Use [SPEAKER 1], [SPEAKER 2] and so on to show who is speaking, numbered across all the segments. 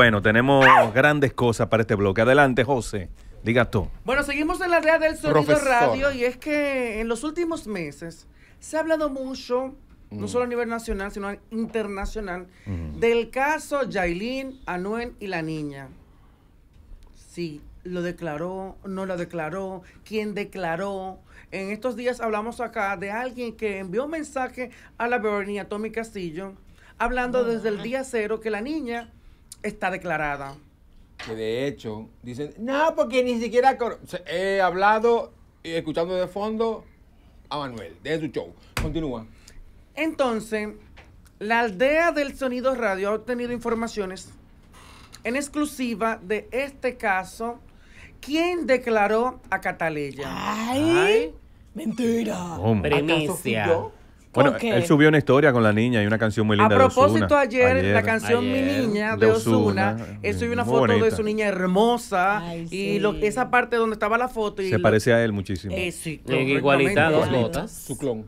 [SPEAKER 1] Bueno, tenemos grandes cosas para este bloque. Adelante, José. Diga tú.
[SPEAKER 2] Bueno, seguimos en la red del sonido radio y es que en los últimos meses se ha hablado mucho, no mm. solo a nivel nacional, sino internacional, mm. del caso Jailin, Anuel y la niña. Sí, lo declaró, no lo declaró, quién declaró. En estos días hablamos acá de alguien que envió un mensaje a la Bernie, a Tommy Castillo, hablando desde el día cero que la niña está declarada.
[SPEAKER 3] Que de hecho, dicen,
[SPEAKER 2] no, porque ni siquiera he hablado y escuchando de fondo a Manuel, de su show. Continúa. Entonces, la aldea del sonido radio ha obtenido informaciones en exclusiva de este caso. ¿Quién declaró a Cataleya? ¡Ay! mentira! ¿Acaso bueno, él subió
[SPEAKER 1] una historia con la niña y una canción muy linda. A propósito, ayer, la canción Mi Niña
[SPEAKER 2] de Osuna, él eh, mm, subió una foto de su niña hermosa y esa parte donde estaba la foto. Se parece
[SPEAKER 1] a él muchísimo. Eh, igualita, dos
[SPEAKER 2] Su clon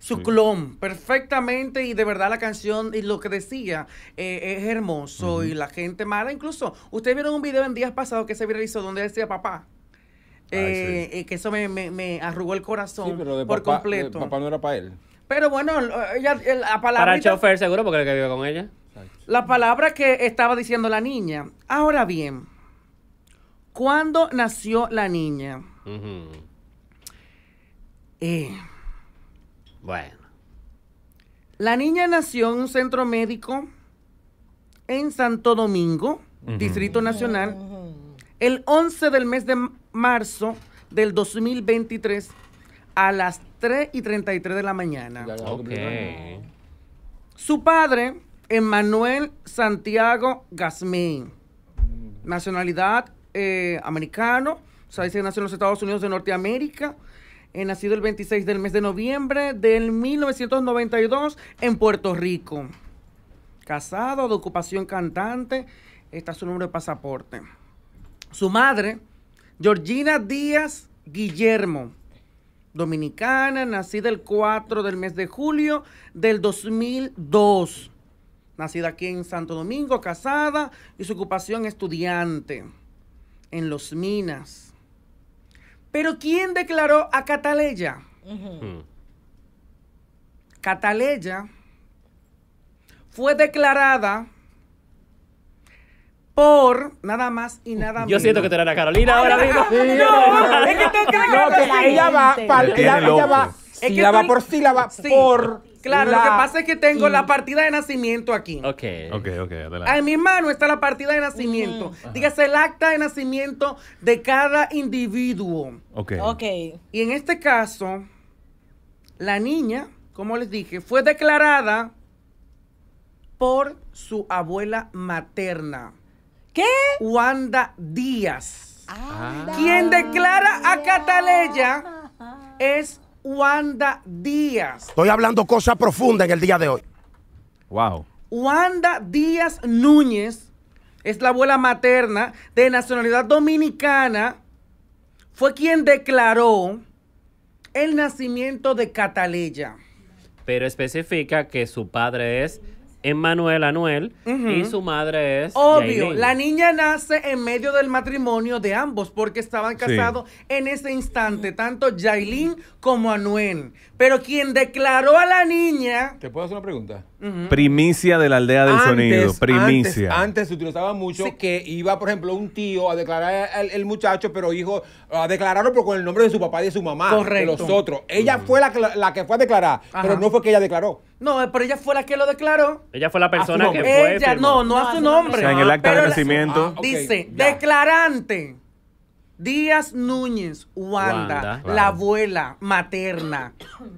[SPEAKER 2] su clon perfectamente y de verdad la canción y lo que decía eh, es hermoso y la gente mala incluso ustedes vieron un video en días pasados que se viralizó donde decía papá eh, que eso me, arrugó el
[SPEAKER 4] corazón por completo papá no era para él
[SPEAKER 2] pero bueno, ella, la palabra... Para el
[SPEAKER 4] chofer seguro porque el que vive con ella.
[SPEAKER 2] La palabra que estaba diciendo la niña. Ahora bien, ¿cuándo nació la niña? Eh. bueno. La niña nació en un centro médico en Santo Domingo, Distrito Nacional, el 11 del mes de marzo del 2023 a las y 33 de la mañana. Su padre, Emmanuel Santiago Gasmín, nacionalidad americana eh, americano, o dice nació en los Estados Unidos de Norteamérica, eh, nacido el 26 del mes de noviembre del 1992 en Puerto Rico. Casado, de ocupación cantante, está su número de pasaporte. Su madre, Georgina Díaz Guillermo, dominicana, nacida el 4 del mes de julio del 2002. Nacida aquí en Santo Domingo, casada y su ocupación estudiante en Los Minas. Pero ¿quién declaró a Cataleya? Hmm. Cataleya fue declarada por nada más y nada menos. Yo siento
[SPEAKER 4] que te la Carolina ahora mismo. no, es que tengo que no, que ella va, ella va es sílaba estoy... por
[SPEAKER 2] sílaba sí. por. Claro, lo que pasa es que tengo la partida de nacimiento aquí. Ok. Ok, ok, adelante. En mi mano está la partida de nacimiento. Dígase el acta de nacimiento de cada individuo. Ok. Ok. Y en este caso, la niña, como les dije, fue declarada por su abuela materna. ¿Qué? Wanda Díaz. Quien declara a Cataleya es Wanda Díaz.
[SPEAKER 3] Estoy hablando cosas profundas en el día de hoy. Wow.
[SPEAKER 2] Wanda Díaz Núñez es la abuela materna de nacionalidad dominicana. Fue quien declaró el nacimiento de Cataleya.
[SPEAKER 4] Pero especifica que su padre es Manuel Anuel y su madre es. Obvio, la
[SPEAKER 2] niña nace en medio del matrimonio de ambos porque estaban casados en ese instante, tanto Jailin como Anuel. Pero quien declaró a la niña.
[SPEAKER 3] ¿Te puedo hacer una pregunta?
[SPEAKER 1] Primicia de la aldea del sonido. Primicia.
[SPEAKER 2] Antes, se utilizaba mucho que iba,
[SPEAKER 3] por ejemplo, un tío a declarar el, muchacho, pero hijo, a declararlo pero con el nombre de su papá y de su mamá. Correcto.
[SPEAKER 2] De los otros. Ella
[SPEAKER 3] mm. fue la,
[SPEAKER 2] que fue a declarar, pero no fue que ella declaró. No, pero ella fue la que lo declaró.
[SPEAKER 4] Ella fue la persona que fue. Ella, no, no, a su nombre. en el acta de nacimiento. Ah, dice,
[SPEAKER 2] declarante Díaz Núñez, Wanda, la abuela materna.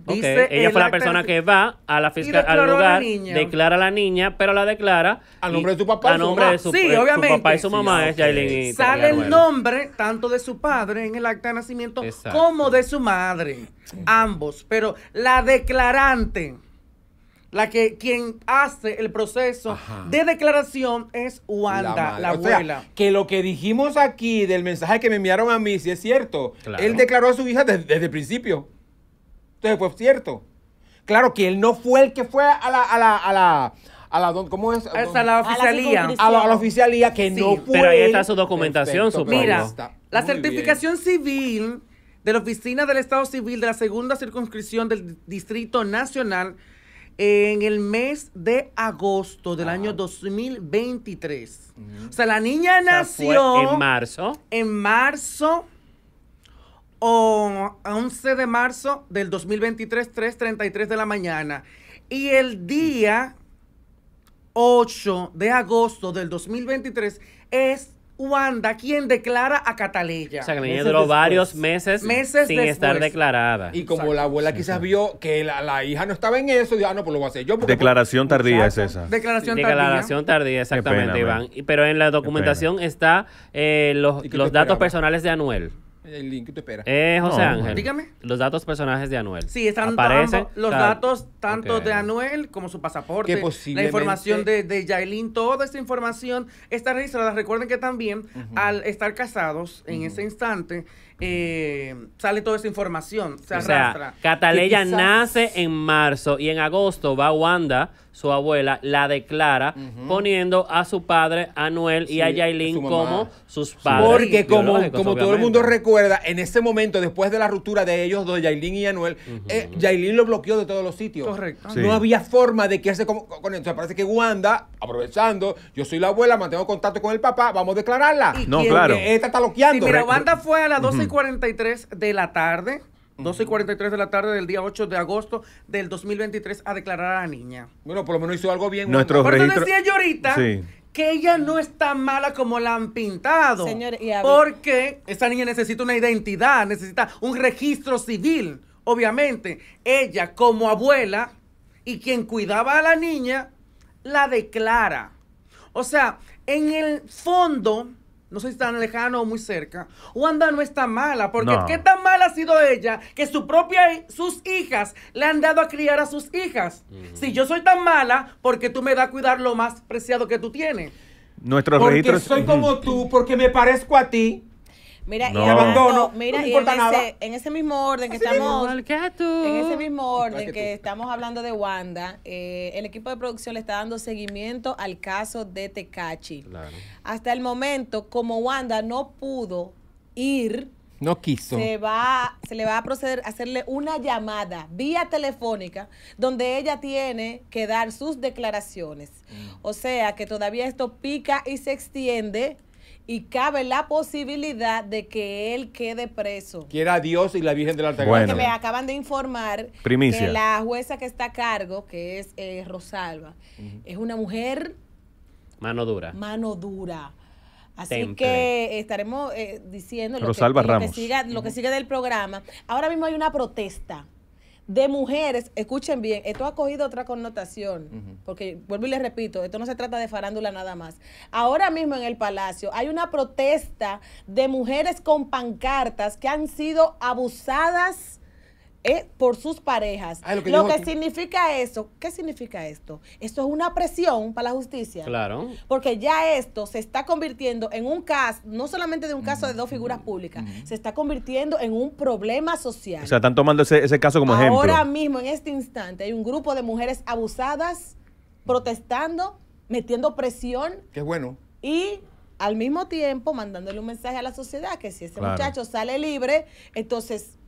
[SPEAKER 2] Dice Ella fue la persona que va
[SPEAKER 4] a la fiscal, al lugar, declara a la niña, pero la declara a nombre de su papá. nombre de su, sí, eh, obviamente. su papá y su mamá es Sale el
[SPEAKER 2] nombre tanto de su padre en el acta de nacimiento como de su madre. Ambos, pero la declarante la que quien hace el proceso de declaración es Wanda, la, abuela.
[SPEAKER 3] que lo que dijimos aquí del mensaje que me enviaron a mí, si es cierto, él declaró a su hija desde, el principio. Entonces fue cierto. Claro que él no fue el que fue a la, a la, a la, a la ¿cómo es? A, la oficialía. A la, oficialía que no fue. Pero ahí
[SPEAKER 2] está su documentación, su supongo. Mira, la certificación civil de la Oficina del Estado Civil de la Segunda Circunscripción del Distrito Nacional en el mes de agosto del año 2023. O sea, la niña nació... en marzo. En marzo o 11 de marzo del 2023, 3.33 de la mañana. Y el día 8 de agosto del 2023 es Wanda quien declara a Cataleya. O sea, que la niña duró varios
[SPEAKER 4] meses, sin estar declarada.
[SPEAKER 2] Y como la abuela quizás
[SPEAKER 4] vio que la, hija no estaba en eso, dijo, ah, no, pues lo voy a hacer yo. Declaración
[SPEAKER 1] pues, tardía es esa.
[SPEAKER 4] Declaración tardía. Declaración tardía, exactamente, Iván. Pero en la documentación está eh, los datos personales de Anuel
[SPEAKER 3] el link te espera.
[SPEAKER 4] Eh, José Ángel. Dígame. Los datos personajes de Anuel. Sí, están Aparece, los datos tanto de
[SPEAKER 2] Anuel como su pasaporte, la información de, de Yailin, toda esa información está registrada. Recuerden que también al estar casados en ese instante, eh, sale toda esa información, se o Sea, Cataleya nace
[SPEAKER 4] en marzo y en agosto va Wanda su abuela, la declara poniendo a su padre, a y a Jailin como sus padres. Porque como, todo el mundo
[SPEAKER 3] recuerda, en ese momento, después de la ruptura de ellos de Yailin y Anuel, uh lo bloqueó de todos los sitios. Correcto. No había forma de que con, él. parece que Wanda, aprovechando, yo soy la abuela, mantengo contacto con el papá, vamos a declararla. no, claro. Esta está bloqueando mira, Wanda
[SPEAKER 2] fue a las 12 y 43 de la tarde 12 y 43 de la tarde del día 8 de agosto del 2023 a declarar a la niña. Bueno, por lo menos hizo algo bien. Nuestro Pero decía yo ahorita que ella no es tan mala como la han pintado. porque esa niña necesita una identidad, necesita un registro civil. Obviamente, ella como abuela y quien cuidaba a la niña, la declara. O sea, en el fondo, no soy tan lejano o muy cerca. Wanda no está mala, porque qué tan mala ha sido ella que su propia, sus hijas le han dado a criar a sus hijas. Si yo soy tan mala, porque tú me das a cuidar lo más preciado que tú tienes.
[SPEAKER 1] Nuestros porque soy como
[SPEAKER 2] tú, porque me parezco a ti. Mira,
[SPEAKER 3] y abandono.
[SPEAKER 5] Mira, y en, ese, mismo orden que estamos. En ese
[SPEAKER 2] mismo orden que,
[SPEAKER 5] estamos hablando de Wanda, eh, el equipo de producción le está dando seguimiento al caso de Tecachi. Claro. Hasta el momento, como Wanda no pudo ir.
[SPEAKER 3] No quiso. Se,
[SPEAKER 5] va, se le va a proceder a hacerle una llamada vía telefónica donde ella tiene que dar sus declaraciones. Mm. O sea que todavía esto pica y se extiende y cabe la posibilidad de que él quede preso.
[SPEAKER 3] Quiera Dios y la Virgen de la
[SPEAKER 5] Altagracia. Bueno. me acaban de informar que la jueza que está a cargo, que es eh, Rosalba, es una mujer... Mano dura. Mano dura.
[SPEAKER 4] Así que
[SPEAKER 5] estaremos eh, diciendo lo, Rosalba que, Ramos. lo, que sigue del programa. Ahora mismo hay una protesta de mujeres, escuchen bien, esto ha cogido otra connotación, porque vuelvo y les repito, esto no se trata de farándula nada más. Ahora mismo en el Palacio hay una protesta de mujeres con pancartas que han sido abusadas por sus parejas. Ah, lo que, significa eso, ¿qué significa esto? Esto es una presión para la justicia. Claro. Porque ya esto se está convirtiendo en un caso, no solamente de un caso de dos figuras públicas, se está convirtiendo en un problema social. O sea,
[SPEAKER 1] están tomando ese, caso como ejemplo. Ahora
[SPEAKER 5] mismo, en este instante, hay un grupo de mujeres abusadas protestando, metiendo presión. Qué bueno. Y al mismo tiempo mandándole un mensaje a la sociedad que si ese muchacho sale libre, entonces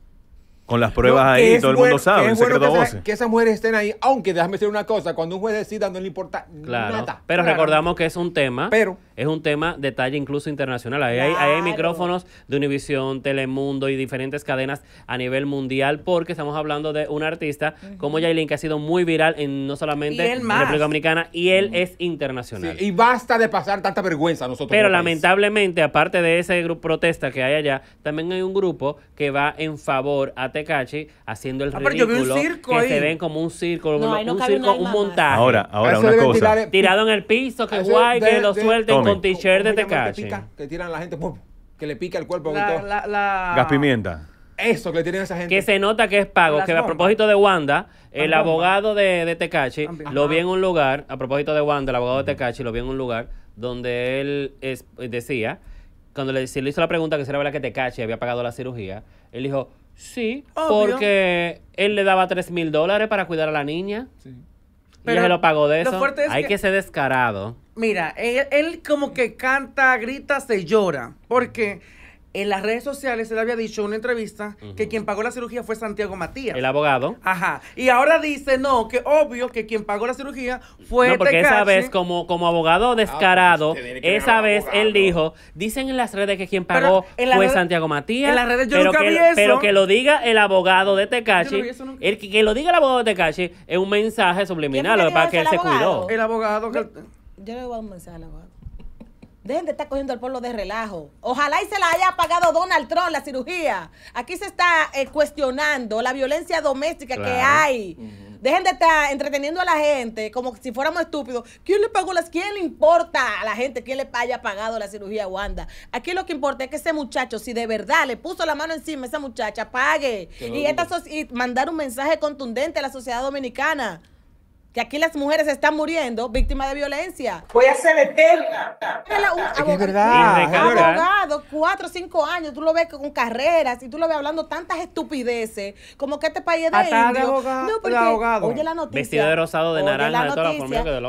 [SPEAKER 1] con las pruebas ahí, todo el mundo sabe, es
[SPEAKER 4] bueno que,
[SPEAKER 3] que, esas mujeres estén ahí, aunque déjame decir una cosa, cuando un juez decida no le importa
[SPEAKER 4] claro, Pero recordamos que es un tema pero, es un tema de talla incluso internacional. hay, hay, micrófonos de Univision, Telemundo y diferentes cadenas a nivel mundial porque estamos hablando de un artista como Yailin que ha sido muy viral en no solamente República Dominicana y él es internacional. y basta de pasar tanta vergüenza nosotros. Pero lamentablemente, aparte de ese grupo protesta que hay allá, también hay un grupo que va en favor a Tecachi haciendo el ah, ridículo. Pero yo vi un circo que se ven como un circo, un, circo, un montaje. Ahora, ahora una cosa. tirado en el piso, que guay, que lo suelten con t-shirt de Tecachi.
[SPEAKER 3] Que tiran la gente, que le pica el cuerpo. La, pimienta.
[SPEAKER 4] Eso que le tienen esa gente. Que se nota que es pago. que a propósito de Wanda, el abogado de, de Tecachi lo vi en un lugar, a propósito de Wanda, el abogado de Tecachi lo vi en un lugar donde él decía, cuando le, hizo la pregunta que si era verdad que Tecachi había pagado la cirugía, él dijo, sí, porque él le daba 3 mil dólares para cuidar a la niña. Pero y él se lo pagó de eso. Hay que ser descarado.
[SPEAKER 2] Mira, él, como que canta, grita, se llora. Porque en las redes sociales él había dicho en una entrevista que quien pagó la cirugía fue Santiago Matías. El abogado. Ajá. Y ahora dice, no, que obvio que quien pagó la cirugía fue No, porque esa vez,
[SPEAKER 4] como, como abogado ah, pues, descarado, esa vez él dijo, dicen en las redes que quien pagó fue Santiago Matías. En las redes yo pero nunca que, vi eso. Pero que lo diga el abogado de Tecachi, el, que lo diga el abogado de Tecachi es un mensaje subliminal para que él se
[SPEAKER 5] cuidó. El abogado que... Yo le voy a dar Dejen de estar cogiendo al pueblo de relajo. Ojalá y se la haya pagado Donald Trump la cirugía. Aquí se está eh, cuestionando la violencia doméstica que hay. Dejen de estar entreteniendo a la gente como si fuéramos estúpidos. ¿Quién le pagó las? ¿Quién le importa a la gente quién le haya pagado la cirugía a Wanda? Aquí lo que importa es que ese muchacho, si de verdad le puso la mano encima a esa muchacha, pague. Y, esta y mandar un mensaje contundente a la sociedad dominicana que aquí las mujeres están muriendo víctimas de violencia. Voy a ser eterna. abogado, es verdad, abogado, cuatro o cinco años, tú lo ves con carreras y tú lo ves hablando tantas estupideces, como que este país es de indio. Abogado, no, porque, Oye la
[SPEAKER 2] noticia.
[SPEAKER 4] Vestido de rosado, de naranja, de todas que de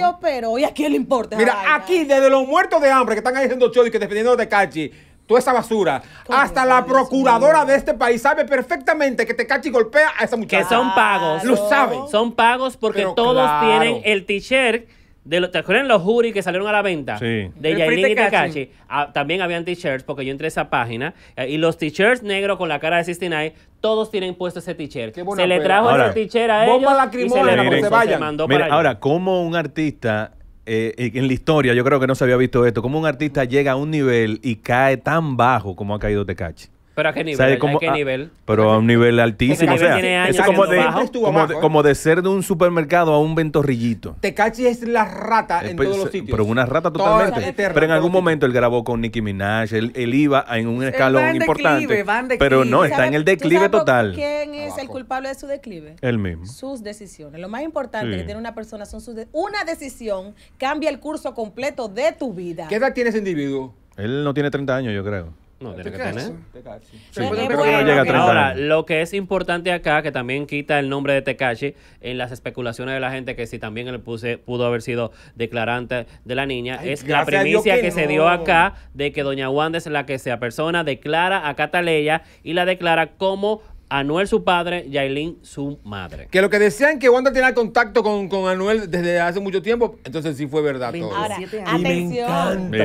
[SPEAKER 5] loco. pero ¿y a quién le importa? Mira,
[SPEAKER 3] aquí, desde los muertos de hambre que están ahí haciendo show y que defendiendo de Cachi, toda esa basura. Hasta la procuradora de este país sabe perfectamente que te golpea a esa muchacha. Que son pagos. Lo saben.
[SPEAKER 4] Son pagos porque todos tienen el t-shirt. De lo, ¿Te los juris que salieron a la venta? Sí. De Yailin y Tekashi. Ah, también habían t-shirts, porque yo entré a esa página. Eh, y los t-shirts negros con la cara de 69, todos tienen puesto ese t-shirt. Se le trajo el t-shirt a ellos. y se, le, mandó Ahora,
[SPEAKER 1] como un artista eh, en la historia yo creo que no se había visto esto, cómo un artista llega a un nivel y cae tan bajo como ha caído Tecachi.
[SPEAKER 4] ¿Pero a qué nivel? Ah, nivel? pero
[SPEAKER 1] a un nivel altísimo. O sea, es como de, ser de un supermercado a un ventorrillito.
[SPEAKER 3] Tecachi es la rata en todos los sitios. Pero una
[SPEAKER 1] rata totalmente. pero en algún momento él grabó con Nicki Minaj, él, iba en un escalón importante. pero no, está en el declive
[SPEAKER 5] total. ¿Quién es el culpable de su declive? Él mismo. Sus decisiones. Lo más importante que tiene una persona son sus decisiones. Una decisión cambia el curso completo de tu vida. ¿Qué
[SPEAKER 3] edad tiene ese individuo?
[SPEAKER 1] Él no tiene 30 años, yo creo.
[SPEAKER 4] No, tiene que tener. ahora, lo que es importante acá, que también quita el nombre de Tekashi en las especulaciones de la gente, que si también él puse, pudo haber sido declarante de la niña, es la primicia que, se dio acá de que Doña Wanda es la que sea persona, declara a Cataleya y la declara como Anuel su padre, Yailin su madre.
[SPEAKER 3] Que lo que decían que Wanda tenía contacto con, Anuel desde hace mucho tiempo, entonces sí fue verdad todo. Ahora, atención,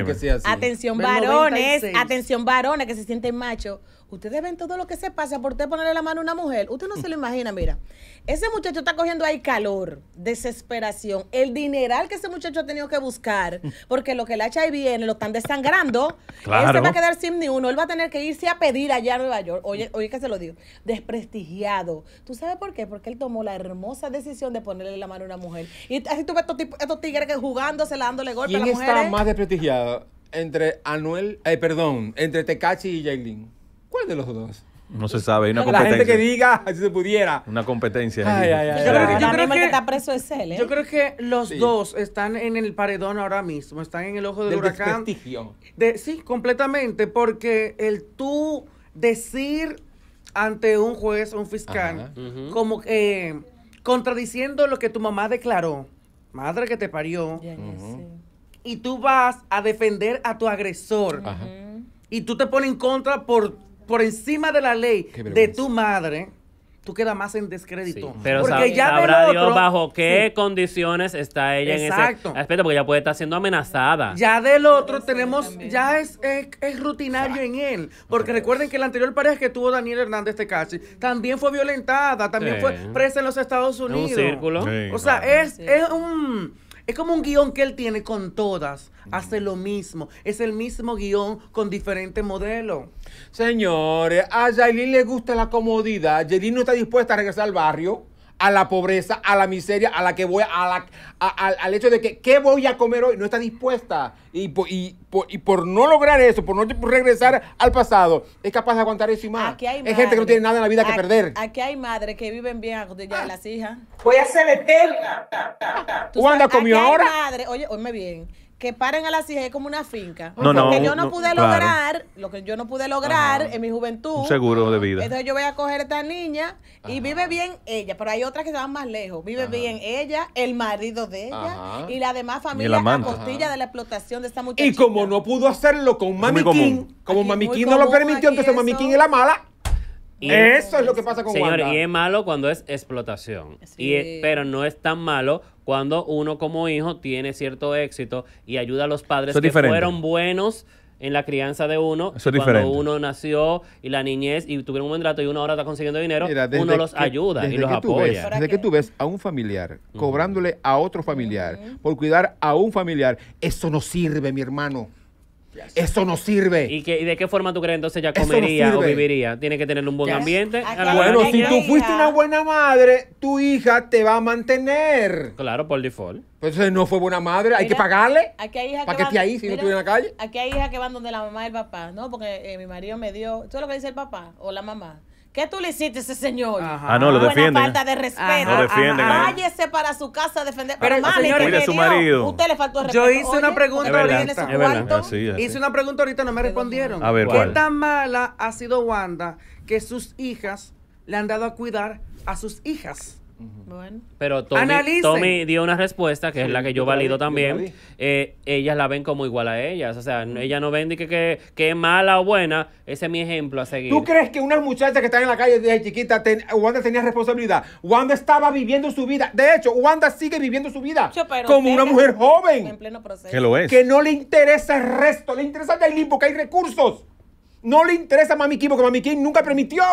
[SPEAKER 3] que sea así. atención
[SPEAKER 5] varones, atención varones que se sienten machos. Ustedes ven todo lo que se pasa por usted ponerle la mano a una mujer. Usted no se lo imagina, mira. Ese muchacho está cogiendo ahí calor, desesperación, el dineral que ese muchacho ha tenido que buscar, porque lo que le hecho ahí viene, lo están desangrando. Claro. Él se va a quedar sin ni uno. Él va a tener que irse a pedir allá a Nueva York. Oye, oye que se lo digo. Desprestigiado. ¿Tú sabes por qué? Porque él tomó la hermosa decisión de ponerle la mano a una mujer. Y así tú ves estos, estos tigres que jugándose dándole golpes a la ¿Quién está más
[SPEAKER 3] desprestigiado? Entre Anuel, ay, eh, perdón, entre Tecachi y Jailin. ¿Cuál de los dos? No se sabe, hay una competencia.
[SPEAKER 1] La gente que diga, si se pudiera. Una competencia. Ay, ay,
[SPEAKER 2] yo, creo que, los dos están en el paredón ahora mismo, están en el ojo del, huracán. De, sí, completamente, porque el tú decir ante un juez, un fiscal, como que eh, contradiciendo lo que tu mamá declaró, madre que te parió, y tú vas a defender a tu agresor, y tú te pones en contra por por encima de la ley de tu madre, tú quedas más en descrédito. Pero porque ya sabrá otro, Dios bajo
[SPEAKER 4] qué condiciones está ella Exacto. en ese aspecto, porque ya puede estar siendo amenazada.
[SPEAKER 2] Ya del otro tenemos, ya es, es, rutinario en él, porque recuerden que la anterior pareja que tuvo Daniel Hernández Cachi también fue violentada, también fue presa en los Estados Unidos. un círculo. o sea, es, es un es como un guión que él tiene con todas. Hace lo mismo. Es el mismo guión con diferentes modelos. Señores, a Yailin le gusta la
[SPEAKER 3] comodidad. Yailin no está dispuesta a regresar al barrio a la pobreza, a la miseria, a la que voy, a la, a, al hecho de que qué voy a comer hoy, no está dispuesta. Y por, y, por, y por no lograr eso, por no regresar al pasado, es capaz de aguantar eso y más. hay gente que no tiene nada en la vida que perder.
[SPEAKER 5] Aquí hay madres que viven bien de ah. las hijas.
[SPEAKER 3] Voy a ser eterna. ¿Cuándo comió
[SPEAKER 5] ahora? Madre, oye, oye bien que paren a la hijas es como una finca. porque yo no, pude lograr, lo que yo no pude lograr en mi juventud. seguro de vida. Entonces yo voy a coger a esta niña y vive bien ella, pero hay otras que se más lejos. Vive bien ella, el marido de ella y la demás familia a costilla de la explotación de esta
[SPEAKER 3] muchacha. Y como no pudo hacerlo con Mamiquín,
[SPEAKER 4] como Mamiquín
[SPEAKER 3] no lo permitió, entonces Mamiquín es la mala.
[SPEAKER 4] Eso es lo que pasa con Señor, y es malo cuando es explotación. pero no es tan malo cuando uno como hijo tiene cierto éxito y ayuda a los padres que fueron buenos en la crianza de uno. cuando uno nació y la niñez y tuvieron un buen trato y uno ahora está consiguiendo dinero, uno los ayuda y los apoya. desde
[SPEAKER 3] qué? que tú ves a un familiar cobrándole a otro familiar por cuidar a un familiar, eso no sirve, mi hermano.
[SPEAKER 4] Eso no sirve. ¿Y, qué, de qué forma tú crees entonces ya comería o viviría? Tiene que tener un buen ambiente. bueno, si tú
[SPEAKER 3] fuiste una buena madre, tu hija te va a mantener. Claro, por default. Pues entonces no fue buena madre, hay que pagarle para que, esté ahí si no estuviera en la calle.
[SPEAKER 5] Aquí hay hijas que van donde la mamá y el papá, ¿no? Porque eh, mi marido me dio, ¿tú lo que dice el papá o la mamá? ¿Qué tú le hiciste a ese señor? Ah, no, lo defiende. falta de respeto. Lo defienden. ¿eh? Váyese para su casa a defender. Pero, Pero
[SPEAKER 2] a su marido. Usted le faltó respeto. Yo hice una pregunta ahorita. Hice una pregunta ahorita, no me respondieron. A ver, ¿Qué tan mala ha sido Wanda que sus hijas le han dado a cuidar a sus hijas? Bueno.
[SPEAKER 4] Pero Tommy, Tommy, dio una respuesta, que es la que yo valido también. Eh, ellas la ven como igual a ellas. O sea, ella no ven que, es mala o buena. Ese es mi ejemplo a seguir. ¿Tú
[SPEAKER 3] crees que unas muchachas que están en la calle desde chiquita, Wanda tenía responsabilidad? Wanda estaba viviendo su vida. De hecho, Wanda sigue viviendo su vida como una mujer joven. En
[SPEAKER 5] pleno proceso. Que lo es. Que
[SPEAKER 3] no le interesa el resto. Le interesa hay limbo que hay recursos. No le interesa Mami Kim porque Mami Kim nunca permitió.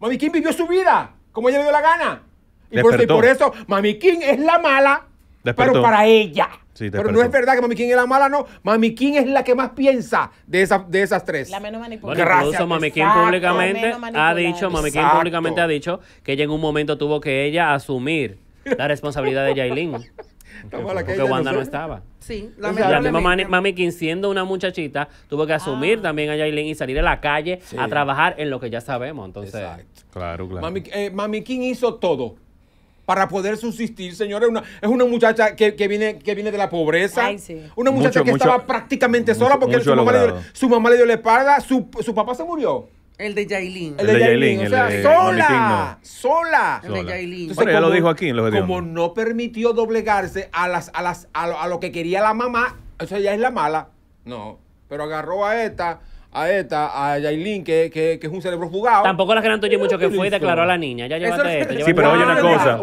[SPEAKER 3] Mami Kim vivió su vida como ella le dio la gana. Y por, eso Mami King es la mala, pero para ella. pero no es verdad que Mami King es la mala, no. Mami King es la que más piensa de, esas, de esas tres. La menos manipulada. Bueno, incluso Mami King públicamente
[SPEAKER 4] ha dicho, Mami King públicamente ha dicho que ella en un momento tuvo que ella asumir la responsabilidad de Yailin. Porque, no, estaba. Sí, la, misma Mami, siendo una muchachita, tuvo que asumir ah. también a Yailin y salir a la calle a trabajar en lo que ya sabemos. Entonces, Exacto.
[SPEAKER 3] Claro, claro. Mami, eh, hizo todo para poder subsistir, señores. Una, es una muchacha que, viene, que viene de la pobreza. Una muchacha que estaba prácticamente sola porque su, mamá le dio, la espalda, su, su papá se murió. El de Yailin. El de Jailin. O sea, sola. Sola. El de Yailin. Entonces, ya lo dijo aquí en los Como no permitió doblegarse a, las, a, las, a, lo, a lo que quería la mamá, o ya es la mala. No. Pero agarró a esta a esta, a Yailin, que, que, es un cerebro fugado. Tampoco las crean mucho
[SPEAKER 4] que fue y declaró a la niña. Ya llévate esto. Sí, pero oye una cosa.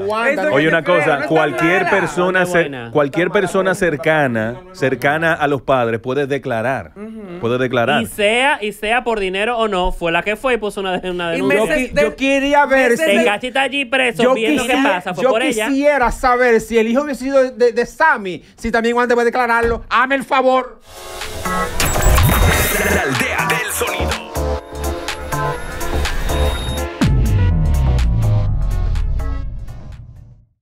[SPEAKER 4] Oye una cosa. Cualquier
[SPEAKER 1] persona, cualquier persona cercana, cercana a los padres puede declarar. Puede declarar. Y
[SPEAKER 4] sea, y sea por dinero o no, fue la que fue y puso una, una denuncia. Yo, quería ver si. Engachi está allí preso yo viendo qué pasa. yo quisiera
[SPEAKER 3] saber si el hijo hubiese sido de, de Sammy, si también Juan puede declararlo. Hame el favor
[SPEAKER 1] la aldea de